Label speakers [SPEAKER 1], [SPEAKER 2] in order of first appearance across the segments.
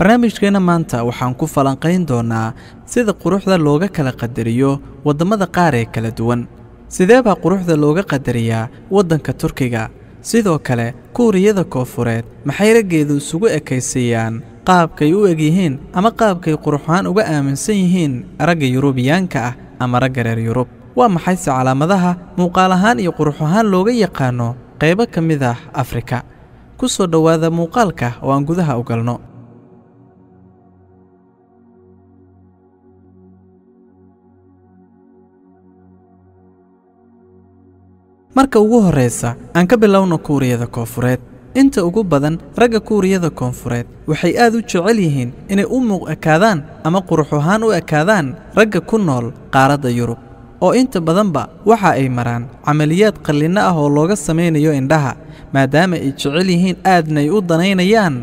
[SPEAKER 1] barnaamijkeenna maanta waxaan ku falanqayn doonaa sida quruxda looga kala qadariyo waddammada qaar ee kala duwan sidee baa quruxda looga qadariyaa waddanka turkiga sidoo kale kuuriyada koofureed maxay raggeedu isugu ekaysayaan qaabkay u egyihiin ama qaabkay quruxaan uga aaminsan yihiin ragga yurubiyaanka ah ama ragga reer yurub waa maxayse calaamadaha muuqaal ahaan iyo qurux ahaan looga yaqaano qaybo ka mid ah afrika ku soo dhowaada muuqaalka oo aan gudaha u galno marka ugu horraysa aan ka bilowno kuuriyada koonfureed inta ugu badan ragga kuuriyada koonfureed waxay aad u jecel yihiin inay u muuq ekaadaan ama qurux ahaan u ekaadaan ragga ku nool qaaradda yurub oo inta badanba waxa ay maraan camaliyaad qallinno ah oo looga samaynayo indhaha maadaama ay jecel yihiin aadna u danaynayaan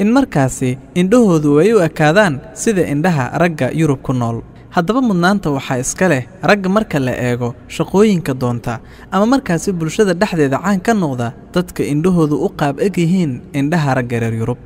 [SPEAKER 1] in markaasi indhahoodu ay u ekaadaan sida indhaha ragga yurub ku nool haddaba mudnaanta waxaa iska leh ragga marka la eego shaqooyinka doonta ama markaasi bulshada dhexdeeda caan ka noqda dadka indhahoodu u qaab eg yihiin indhaha ragga reer yurub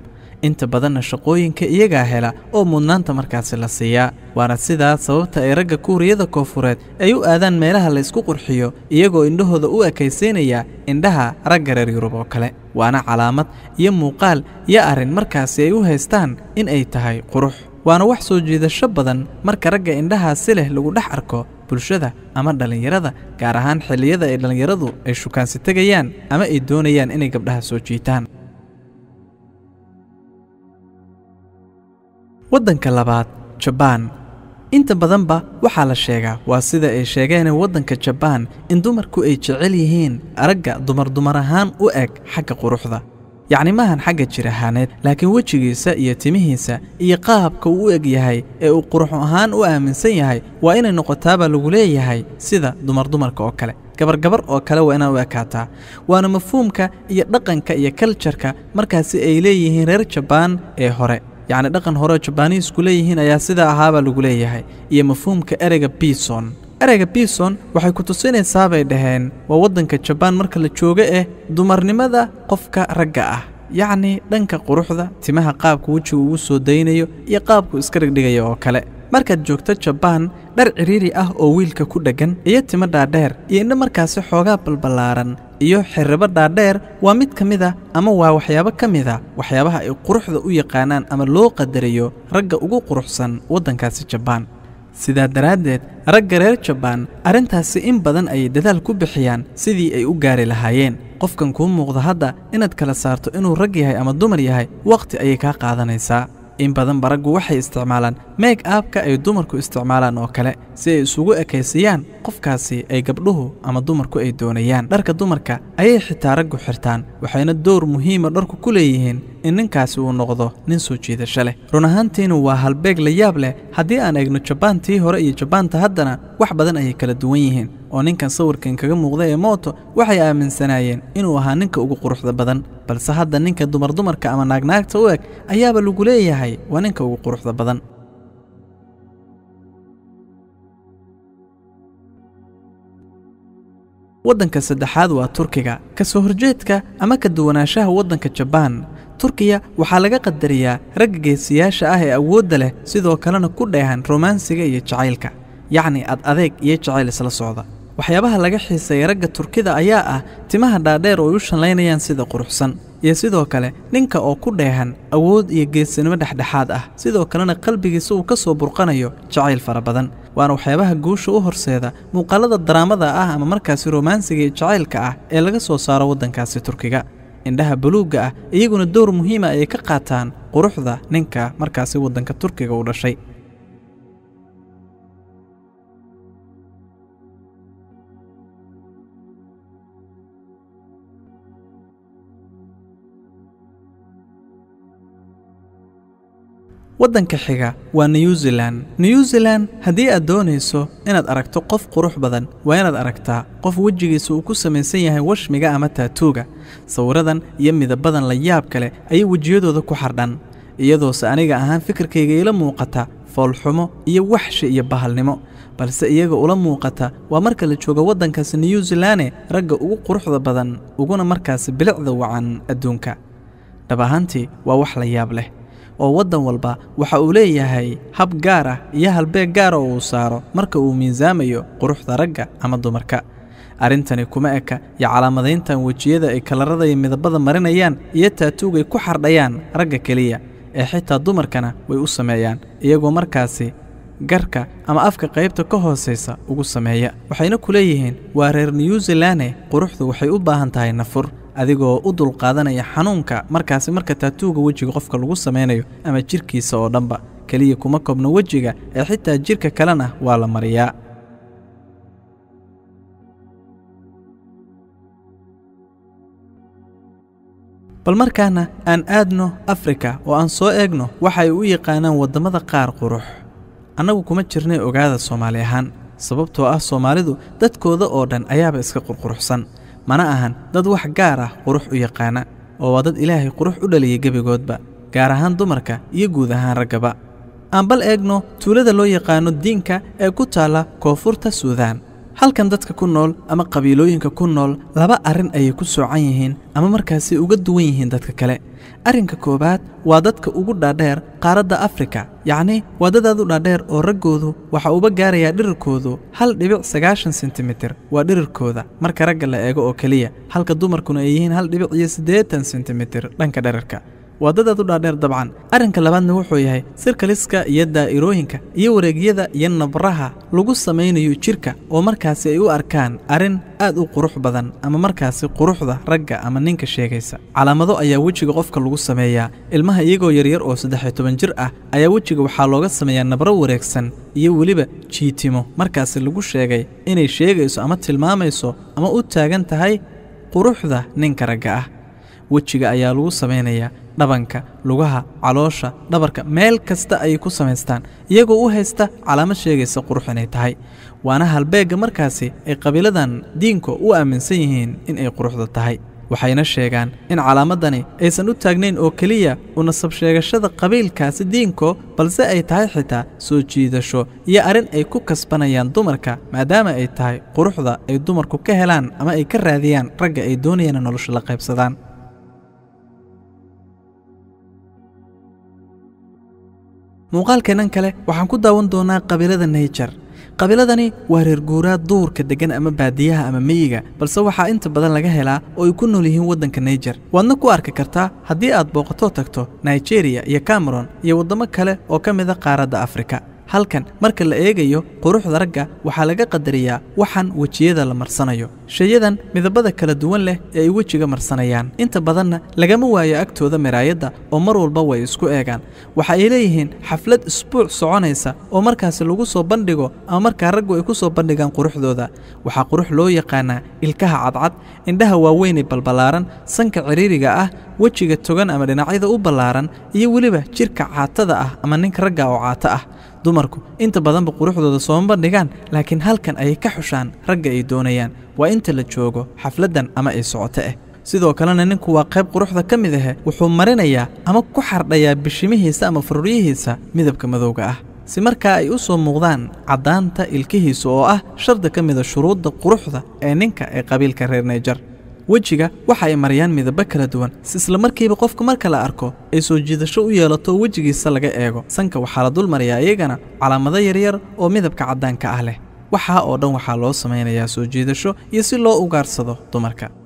[SPEAKER 1] inta badanna shaqooyinka iyagaa hela oo mudnaanta markaasi la siiyaa waana sidaas sababta ay ragga kuuriyada koonfureed ay u aadaan meelaha laysku qurxiyo iyagoo indhahooda u ekaysaynaya indhaha ragga reer yurub oo kale waana calaamad iyo muuqaal iyo arrin markaasi ay u haystaan in ay tahay qurux waana wax soo jiidasho badan marka ragga indhahaasi leh lagu dhex arko bulshada ama dhallinyarada gaar ahaan xilliyada ay dhallinyaradu ay shukaansi tegayaan ama ay doonayaan inay gabdhaha soo jiitaan waddanka labaad jabaan inta badanba waxaa la sheegaa waa sida ay sheegeen waddanka jabaan in dumarku ay jecel yihiin ragga dumar dumar ahaan u eg xagga quruxda yacni maahan xagga jir ahaaneed laakiin wejigiisa iyo timihiisa iyo qaabka uu u eg yahay ee uu quruxu ahaan u aaminsan yahay waa inay noqotaabaa lagu leeyahay sida dumar dumarka oo kale gabargabar oo kale waa inaad u ekaataa waana mafhuumka iyo dhaqanka iyo kaljarka markaasi ay leeyihiin reer jabaan ee hore yacni dhaqan hore oo jabaaniisku leeyihiin ayaa sidaa ahaabaa lagu leeyahay iyo mafhuumka ereyga bison ereyga bison waxay ku tusinaysaa bay dhaheen waa waddanka jabaan marka la jooga eh dumarnimada qofka ragga ah yacnii dhanka quruxda timaha qaabka wejigu ugu soo daynayo iyo qaabku iska dhigdhigaya oo kale markaad joogto jabaan dhar ciriiri ah oo wiilka ku dheggan iyo timo dhaadheer iyo indho markaasi xoogaa balballaaran iyo xirribo dhaadheer waa mid ka mid a ah, ama waa waxyaabo ka mida ah, waxyaabaha ay quruxda u yaqaanaan ama loo qadariyo ragga ugu quruxsan waddankaasi jabaan sidaa daraaddeed ragga reer jabbaan arrintaasi in badan ayay dadaal ku bixiyaan sidii ay u gaari lahaayeen qofkan kuu muuqda hadda inaad kala saarto inuu rag yahay ama dumar yahay wakhti ayay kaa qaadanaysaa in badanba raggu waxay isticmaalaan meeg aabka ay dumarku isticmaalaan oo kale si ay isugu ekaysiyaan qofkaasi ay gabdhuhu ama dumarku ay doonayaan dharka dumarka ayay xitaa raggu xirtaan waxayna door muhiima ah dharku ku leeyihiin in ninkaasi uu noqdo nin soo jiidasho leh run ahaantiinu waa halbeeg la yaab leh haddii aan eegno jabaan hore iyo jabaanta haddana wax badan ayay kala duwan yihiin oo ninkan sawirkan kaga muuqda ee mooto waxay aaminsanaayeen inuu ahaa ninka ugu quruxda badan balse hadda ninka dumar dumarka ama naagnaagta u eg ayaaba lagu leeyahay waa ninka ugu quruxda badan waddanka saddexaad waa turkiga ka soo horjeedka ama ka duwanaanshaha waddanka jabaan turkiya waxaa laga qadariyaa ragga geesiyaasha ah ee awoodda leh sidoo kalena ku dheehan romaansiga iyo jacaylka yacni ad adeeg iyo jacayl isla socda waxyaabaha laga xiisaya ragga turkida ayaa ah timaha dhaadheer oo ay u shallaynayaan sida quruxsan iyo sidoo kale ninka oo ku dheehan awood iyo geesinimo dhexdhexaad ah sidoo kalena qalbigiisa uu ka soo burqanayo jacayl fara badan waana waxyaabaha guusha u horseeda muuqaalada daraamada ah ama markaasi romaansiga iyo jacaylka ah ee laga soo saaro waddankaasi turkiga indhaha buluugga ah iyaguna door muhiima ah ayay ka qaataan quruxda ninka markaasi waddanka turkiga u dhashay waddanka xiga waa new zealan new zealan haddii aad doonayso inaad aragto qof qurux badan waa inaad aragtaa qof wejigiisa uu ku samaysan yahay washmiga ama taatuuga sawiradan iyo midabadan la yaab kale ayay wejiyadooda ku xardhan iyadoose aniga ahaan fikirkayga ila muuqata foolxumo iyo waxshi iyo bahalnimo balse iyaga ula muuqata waa marka la joogo waddankaasi new zealane ragga ugu quruxda badan uguna markaasi bilicda wacan adduunka dhab ahaantii waa wax la yaab leh oo waddan walba waxa uu leeyahay hab gaar ah iyo halbeeg gaara oo uu saaro marka uu miisaamayo quruxda ragga ama dumarka arrintani kuma eka iyo calaamadayntan wejiyada ay kalarada iyo midabada marinayaan iyo taatuugay ku xardhayaan ragga keliya ee xitaa dumarkana way u sameeyaan iyagoo markaasi garka ama afka qaybta ka hoosaysa ugu sameeya waxayna ku leeyihiin waa reer niyuusilane eh, quruxdu waxay u baahan tahay nafur adigoo u dulqaadanaya xanuunka markaasi marka taatuuga wejiga qofka lagu samaynayo ama jidhkiisa oo dhanba keliya kuma koobno wejiga ee xitaa jidhka kalena waa la mariyaa bal markaana aan aadno afrika oo aan soo eegno waxa ay u yaqaanaan waddammada qaar qurux annagu kuma jirnay ogaada soomaali ahaan sababtoo ah soomaalidu dadkooda oo dhan ayaaba iska qurquruxsan mana ahan dad wax gaar ah qurux u yaqaana oo waa dad ilaahay qurux u dhaliya gebigoodba gaar ahaan dumarka iyo guud ahaan raggaba aan bal eegno tuulada loo yaqaano diinka ee ku taalla koonfurta suudaan halkan dadka ku nool ama qabiilooyinka ku nool laba arrin ayay ku soocan yihiin ama markaasi uga duwan yihiin dadka kale arrinka koowaad waa dadka ugu dhaadheer qaaradda afrika yacni waddadaadu dhaadheer oo raggoodu waxa uba gaarayaa dhirirkoodu hal dhibic sagaashan sentimiter waa dhirirkooda marka ragga la eego oo keliya halka dumarkuna ay yihiin hal dhibic iyo siddeetan sentimiter dhanka dherarka waa waadadaadu dhaadheer dabcan arrinka labaadna wuxuu yahay sirkaliska iyo daa'irooyinka iyo wareegyada iyo nabraha lagu samaynayo jidhka oo markaasi ay u arkaan arrin aad u qurux badan ama markaasi quruxda ragga ama ninka sheegaysa calaamado ayaa wejiga qofka lagu sameeyaa ilmaha iyagoo yaryar oo saddexiyo toban jir ah ayaa wejiga waxaa looga sameeyaa nabro wareegsan iyo weliba jiitimo markaasi lagu sheegay inay sheegayso ama tilmaamayso ama u taagan tahay quruxda ninka ragga ah wejiga ayaa lagu samaynayaa dhabanka lugaha caloosha dhabarka meel kasta ayay ku samaystaan iyagoo u haysta calaamad sheegaysa qurux inay tahay waana halbeegga markaasi ay qabiiladan diinka u aaminsan yihiin in ay quruxda tahay waxayna sheegaan in calaamadani aysan u taagnayn oo keliya u nasab sheegashada qabiilkaasi diinko balse ay tahay xitaa soo jiidasho iyo arrin ay ku kasbanayaan dumarka maadaama ay tahay quruxda ay dumarku ka helaan ama ay ka raadiyaan ragga ay doonayaan nolosha la qaybsadaan muuqaalkeennan kale waxaan ku daawan doonaa qabiilada nayjar qabiiladani waa reer guuraad duurka deggan ama baadiyaha ama meyiga balse waxaa inta badan laga helaa oo ay ku nool yihiin waddanka naijer waadna ku arki kartaa haddii aad booqatoo tagto naijeriya iyo cameron iyo waddamo kale oo ka mid a ah qaaradda afrika halkan marka la eegayo quruxda ragga waxaa laga qadariyaa waxaan wejiyada la marsanayo shayadan midabada kala duwan leh ee ay wejiga marsanayaan inta badanna lagama waayo agtooda miraayadda oo mar walba way isku eegaan waxa ay leeyihiin xaflad isbuuc soconaysa oo markaasi lagu soo bandhigo ama markaa raggu ay ku soo bandhigaan quruxdooda waxaa qurux loo yaqaanaa ilkaha cadcad indhaha waaweynay balballaaran sanka ciriiriga ah wejiga togan ama dhinacyada u ballaaran iyo weliba jidhka caatada ah ama ninka ragga oo caato ah dumarku inta badanba quruxdooda soomaba bandhigaan laakiin halkan ayay ka xushaan ragga ay doonayaan waa inta la joogo xafladdan ama ay socoto ah sidoo kalena ninku waa qayb quruxda ka mid ahe wuxuu marinayaa ama ku xardhayaa bishimihiisa ama faruuryihiisa midabka madowga ah si markaa ay u soo muuqdaan caddaanta ilkihiisu oo ah sharda ka mida ah shuruudda quruxda ee ninka ee qabiilka reer nayjar wejiga waxa ay marayaan midabo kala duwan si islamarkiiba qofka marka la arko ay soo jiidasho u yeelato wejigiisa laga eego sanka waxaa la dul mariyaa iyagana calaamado yaryar oo midabka caddaanka ah leh waxaa oo dhan waxaa loo samaynayaa soo jiidasho iyo si loo ugaarsado dumarka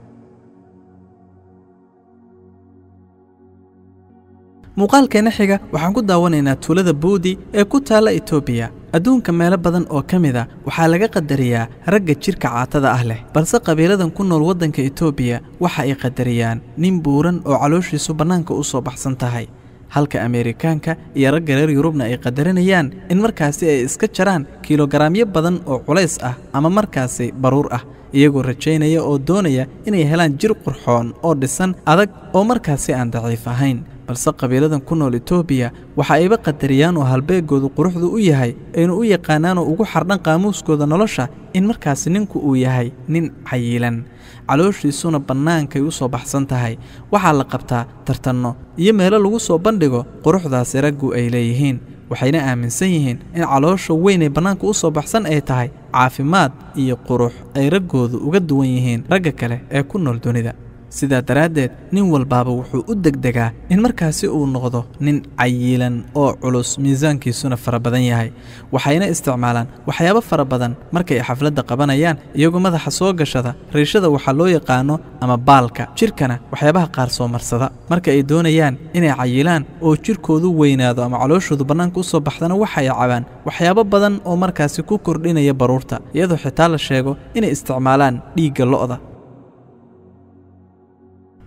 [SPEAKER 1] muuqaalkeena xiga waxaan ku daawanaynaa tuulada buudi ee ku taalla etoobiya adduunka meelo badan oo ka mid a ah, waxaa laga qadariyaa ragga jidhka caatada ah leh balse qabiiladan ku nool waddanka etoobiya waxa ay qadariyaan nin buuran oo calooshiisu bannaanka u soo baxsan tahay halka ameerikaanka iyo ragga reer yurubna ay qadarinayaan in markaasi ay iska jaraan kilogaraamyo badan oo culays ah ama markaasi baruur ah iyagoo rajaynaya oo doonaya inay helaan jir qurxoon oo dhisan adag oo markaasi aan daciif ahayn balse qabiiladan ku nool etoobiya waxa ayba qadariyaan oo halbeeggoodu quruxdu u yahay aynu u yaqaanaanoo ugu xardhan qaamuuskooda nolosha in markaasi ninku uu yahay nin cayiilan calooshiisuna bannaankay u soo baxsan tahay waxaa la qabtaa tartanno iyo meelo lagu soo bandhigo quruxdaasi raggu ay leeyihiin waxayna aaminsan yihiin in caloosha weynay bannaanka u soo baxsan ay tahay caafimaad iyo qurux ay raggoodu uga duwan yihiin ragga kale ee ku nool dunida sidaa daraaddeed nin walbaaba wuxuu u degdegaa in markaasi uu noqdo nin cayilan oo culus miisaankiisuna fara badan yahay waxayna isticmaalaan waxyaabo fara badan markay xafladda qabanayaan iyagoo madaxa soo gashada riishada waxaa loo yaqaano ama baalka jidhkana waxyaabaha qaar soo marsada marka ay doonayaan inay cayilaan oo jirkoodu weynaado ama calooshoodu bannaanka u soo baxdana waxay cabaan waxyaabo badan oo markaasi ku kordhinaya baruurta iyadoo xitaa la sheego inay isticmaalaan dhiigga lo'da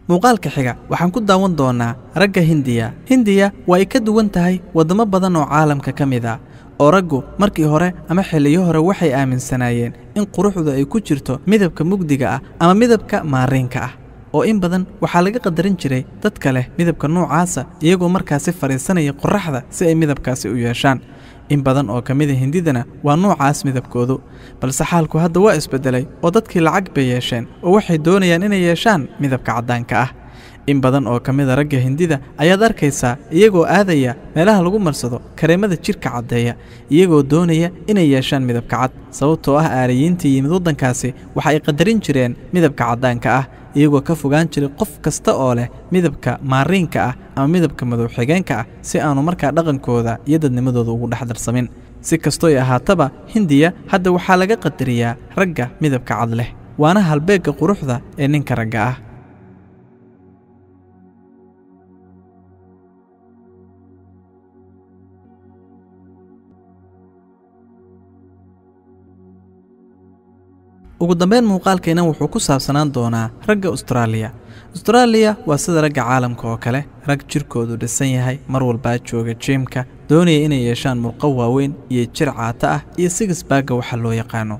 [SPEAKER 1] muuqaalka xiga waxaan ku daawan doonaa ragga hindiya hindiya waa ay ka duwan tahay waddamo badan oo caalamka ka mid a ah, oo raggu markii hore ama xilliyo hore waxay aaminsanaayeen in quruxdu ay ku jirto midabka mugdiga ah ama midabka maarinka ah oo in badan waxaa laga qadarin jiray dadka leh midabka nuucaasa iyagoo markaasi fadhiisanaya qorraxda si ay midabkaasi u yeeshaan in badan oo ka mida ah hindidana waa noocaas midabkoodu balse xaalku hadda waa isbeddelay oo dadkii lacag bay yeesheen oo waxay doonayaan inay yeeshaan midabka caddaanka ah in badan oo ka mid a ah ragga hindida ayaad arkaysaa iyagoo aadaya meelaha lagu marsado kareemada jidhka caddeeya iyagoo doonaya inay yeeshaan midabka cad sababtoo ah aarayiintii yimid waddankaasi waxa ay qadarin jireen midabka caddaanka ah iyagoo ka fogaan jiray qof kasta oo leh midabka maariinka ah ama midabka madowxigeenka ah si aanu markaa dhaqankooda iyo dadnimadooda ugu dhex darsamin si kastoy ahaataba hindiya hadda waxaa laga qadariyaa ragga midabka cad leh waana halbeegga quruxda ee ninka ragga ah ugu dambeyn muuqaalkayna wuxuu ku saabsanaan doonaa ragga ustaraaliya ustaraaliya waa sida ragga caalamka oo kale rag jirkoodu dhisan yahay mar walbaa jooga jiimka doonaya inay yeeshaan murqo waaweyn iyo jir caata ah iyo sigisbaaga waxa loo yaqaano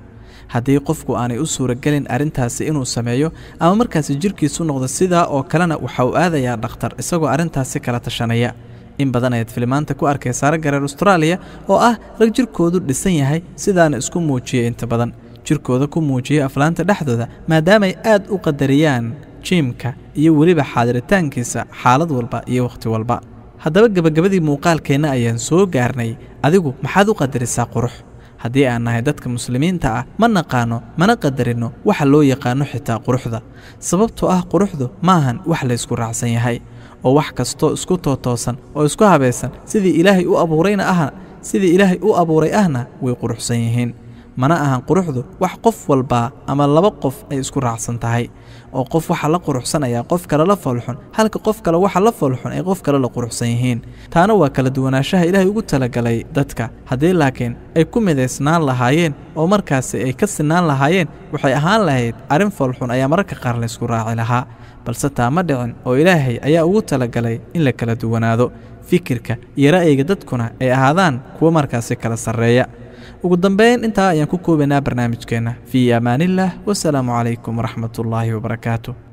[SPEAKER 1] haddii qofku aanay u suuragelin arrintaasi inuu sameeyo ama markaasi jirkiisu noqdo sidaa oo kalena waxa uu aadayaa dhakhtar isagoo arrintaasi kala tashanaya in badan ayaad filimaanta ku arkaysaa saare gareer ustaraaliya oo ah rag jirkoodu dhisan yahay sidaana isku muujiyay inta badan jirkooda ku muujiyay aflaanta dhexdooda maadaamay aad u qadariyaan jiimka iyo weliba xaadiritaankiisa xaalad walba iyo wakhti walba haddaba gabagabadii muuqaalkeenna ayaan soo gaarnay adigu maxaad u qadarisaa qurux haddii aan nahay dadka muslimiinta ah ma naqaano mana qadarinno waxa loo yaqaano xitaa quruxda sababtoo ah quruxdu maahan wax laysku raacsan yahay oo wax kastoo isku tootoosan oo isku habaysan sidii ilaahay u abuurayna ahna sidii ilaahay u abuuray ahna way quruxsan yihiin mana ahan quruxdu wax qof walbaa ama laba qof ay isku raacsan tahay oo qof waxa la quruxsanayaa qof kale la foolxun halka qof kale waxa la foolxun ay qof kale la quruxsan yihiin taana waa kala duwanaanshaha ilaahay ugu talagalay dadka haddii laakiin ay ku midaysnaan lahaayeen oo markaasi ay ka sinaan lahaayeen waxay ahaan lahayd arrin foolxun ayaa mararka qaar laysku raaci lahaa balse taa ma dhicin oo ilaahay ayaa ugu talagalay in la kala duwanaado fikirka iyo ra'yiga dadkuna ay ahaadaan kuwo markaasi kala sarreeya ugu dambeyn intaa ayaan ku koobaynaa barnaamijkeenna fii amaanillah wasalaamu calaykum waraxmatullaahi wabarakaatu